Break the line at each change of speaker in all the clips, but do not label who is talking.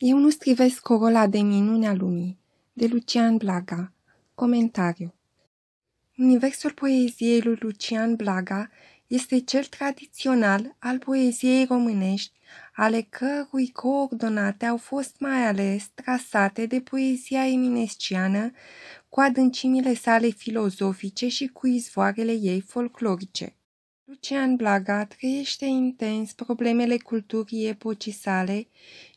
Eu nu scrivesc corola de minunea lumii, de Lucian Blaga. Comentariu. Universul poeziei lui Lucian Blaga este cel tradițional al poeziei românești, ale cărui coordonate au fost mai ales trasate de poezia eminesciană, cu adâncimile sale filozofice și cu izvoarele ei folclorice. Lucian Blaga trăiește intens problemele culturii epocii sale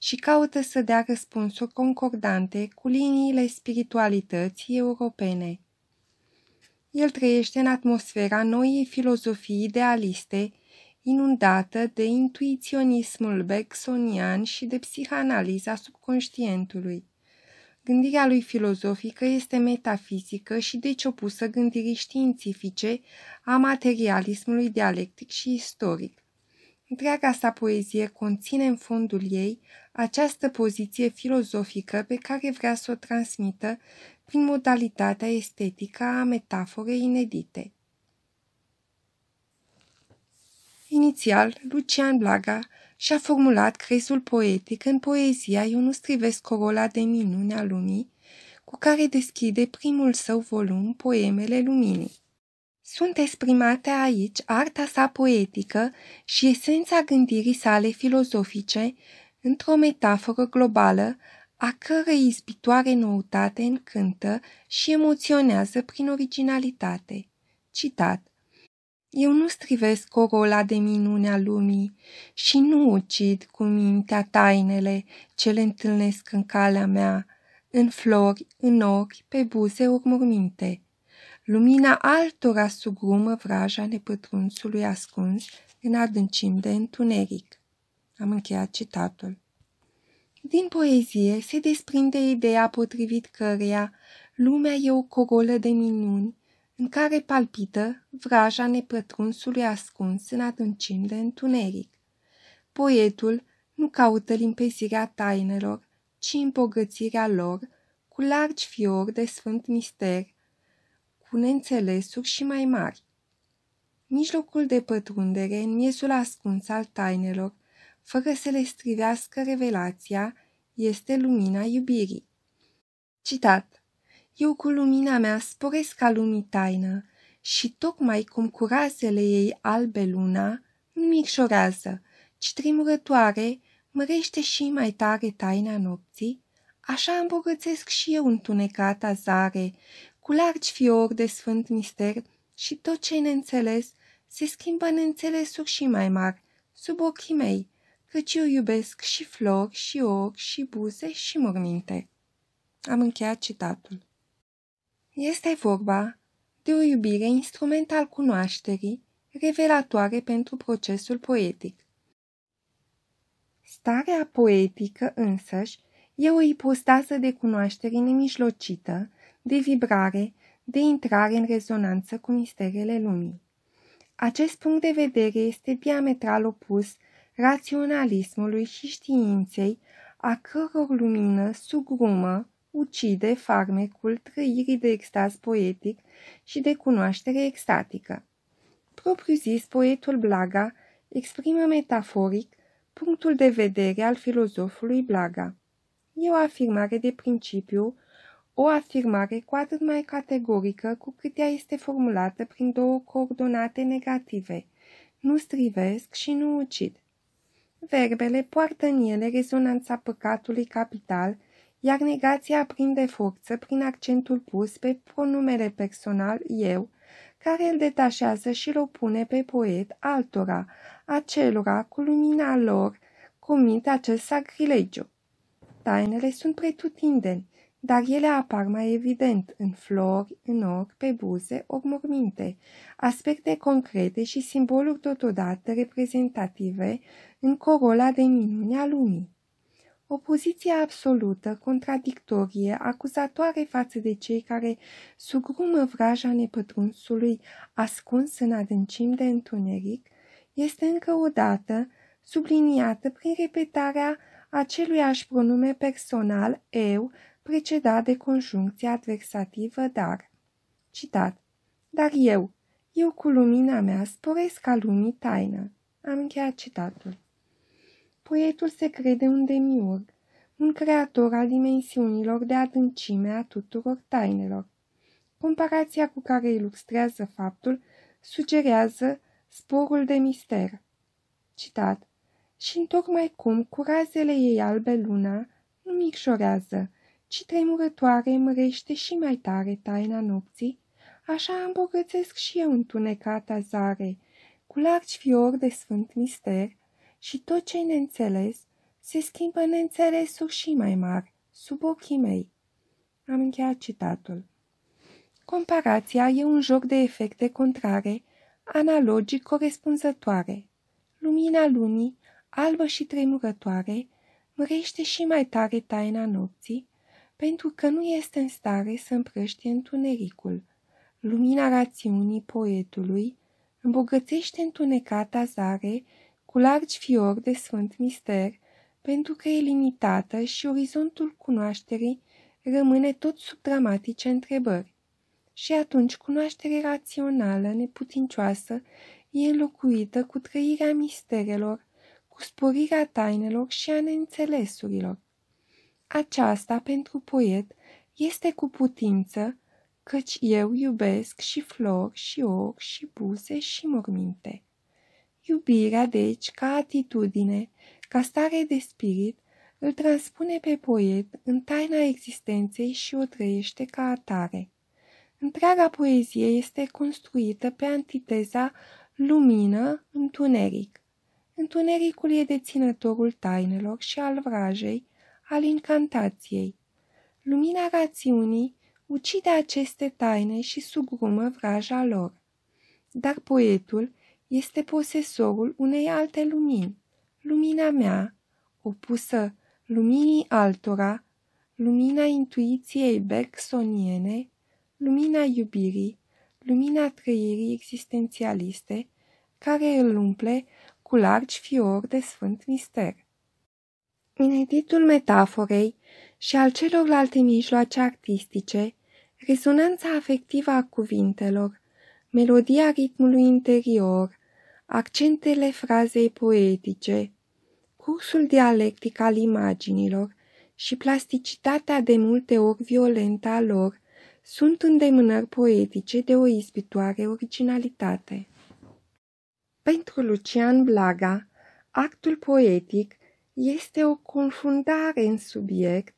și caută să dea răspunsuri concordante cu liniile spiritualității europene. El trăiește în atmosfera noii filozofii idealiste, inundată de intuiționismul bergsonian și de psihanaliza subconștientului. Gândirea lui filozofică este metafizică și deci opusă gândirii științifice a materialismului dialectic și istoric. Întreaga sa poezie conține în fondul ei această poziție filozofică pe care vrea să o transmită prin modalitatea estetică a metaforei inedite. Inițial, Lucian Blaga și-a formulat crezul poetic în poezia strivesc corola de minune a lumii, cu care deschide primul său volum Poemele Luminii. Sunt exprimate aici arta sa poetică și esența gândirii sale filozofice într-o metaforă globală a cărei izbitoare noutate încântă și emoționează prin originalitate. Citat eu nu strivesc corola de minunea lumii și nu ucid cu mintea tainele ce le întâlnesc în calea mea, în flori, în ochi, pe buze urmurminte. Lumina altora sugrumă vraja nepătrunsului ascuns în adâncim de întuneric. Am încheiat citatul. Din poezie se desprinde ideea potrivit căreia lumea e o corolă de minuni în care palpită vraja nepătrunsului ascuns în adâncim de întuneric. Poetul nu caută limpezirea tainelor, ci îmbogățirea lor cu largi fiori de sfânt mister, cu neînțelesuri și mai mari. Mijlocul de pătrundere în miezul ascuns al tainelor, fără să le strivească revelația, este lumina iubirii. Citat eu cu lumina mea sporesc ca lumii taină și tocmai cum rasele ei albe luna nu micșorează, ci trimurătoare mărește și mai tare taina nopții, așa îmbogățesc și eu întunecata zare, cu largi fiori de sfânt mister și tot ce neînțeles se schimbă în înțelesuri și mai mari, sub ochii mei, căci eu iubesc și flori, și ochi și buze, și morminte. Am încheiat citatul. Este vorba de o iubire instrumental cunoașterii, revelatoare pentru procesul poetic. Starea poetică însăși e o ipostază de cunoaștere nemijlocită, de vibrare, de intrare în rezonanță cu misterele lumii. Acest punct de vedere este diametral opus raționalismului și științei, a căror lumină sugrumă ucide farmecul trăirii de extaz poetic și de cunoaștere extatică. Propriu-zis, poetul Blaga exprimă metaforic punctul de vedere al filozofului Blaga. E o afirmare de principiu, o afirmare cu atât mai categorică cu cât ea este formulată prin două coordonate negative, nu strivesc și nu ucid. Verbele poartă în ele rezonanța păcatului capital – iar negația prinde forță prin accentul pus pe pronumele personal eu, care îl detașează și îl opune pe poet altora, acelora cu lumina lor, comit acest sacrilegiu. Tainele sunt pretutindeni, dar ele apar mai evident în flori, în ochi, pe buze, ori morminte, aspecte concrete și simboluri totodată reprezentative în corola de minune a lumii. Opoziția absolută, contradictorie, acuzatoare față de cei care sugrumă vraja nepătrunsului ascuns în adâncim de întuneric, este încă o dată subliniată prin repetarea aceluiași pronume personal eu precedat de conjuncția adversativă dar. Citat. Dar eu, eu cu lumina mea sporesc ca lumii taină. Am încheiat citatul poetul se crede un demiurg, un creator al dimensiunilor de adâncime a tuturor tainelor. Comparația cu care ilustrează faptul sugerează sporul de mister. Citat. Și întocmai cum cu razele ei albe luna nu micșorează, ci tremurătoare mărește și mai tare taina nopții, așa îmbogățesc și eu întunecata zare, cu largi fiori de sfânt mister, și tot ce-i neînțeles se schimbă în înțelesuri și mai mari, sub ochii mei. Am încheiat citatul. Comparația e un joc de efecte contrare, analogic corespunzătoare. Lumina lunii, albă și tremurătoare, mărește și mai tare taina nopții, pentru că nu este în stare să împrăște întunericul. Lumina rațiunii poetului îmbogățește întunecata zare cu largi fiori de sfânt mister, pentru că e limitată și orizontul cunoașterii rămâne tot sub dramatice întrebări. Și atunci cunoașterea rațională, neputincioasă, e înlocuită cu trăirea misterelor, cu sporirea tainelor și a neînțelesurilor. Aceasta, pentru poet, este cu putință, căci eu iubesc și flori și ochi și buze și morminte. Iubirea, deci, ca atitudine, ca stare de spirit, îl transpune pe poet în taina existenței și o trăiește ca atare. Întreaga poezie este construită pe antiteza lumină-întuneric. Întunericul e deținătorul tainelor și al vrajei, al incantației. Lumina rațiunii ucide aceste taine și sugrumă vraja lor. Dar poetul este posesorul unei alte lumini, lumina mea, opusă luminii altora, lumina intuiției bergsoniene, lumina iubirii, lumina trăirii existențialiste, care îl umple cu largi fiori de sfânt mister. Ineditul metaforei și al celorlalte mijloace artistice, rezonanța afectivă a cuvintelor, melodia ritmului interior, accentele frazei poetice, cursul dialectic al imaginilor și plasticitatea de multe ori violentă a lor sunt îndemânări poetice de o ispitoare originalitate. Pentru Lucian Blaga, actul poetic este o confundare în subiect,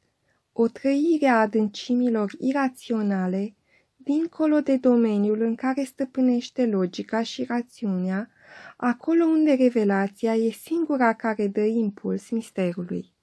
o trăire a adâncimilor iraționale, dincolo de domeniul în care stăpânește logica și rațiunea, acolo unde revelația e singura care dă impuls misterului.